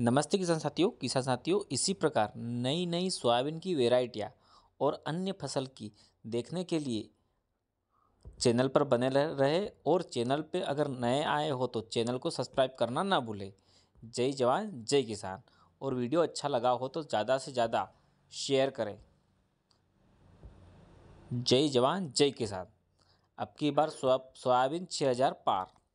नमस्ते किसान साथियों किसान साथियों इसी प्रकार नई नई सोयाबीन की वेराइटियाँ और अन्य फसल की देखने के लिए चैनल पर बने रहे और चैनल पे अगर नए आए हो तो चैनल को सब्सक्राइब करना ना भूलें जय जवान जय किसान और वीडियो अच्छा लगा हो तो ज़्यादा से ज़्यादा शेयर करें जय जवान जय किसान अब की बार सोयाबीन छः हज़ार पार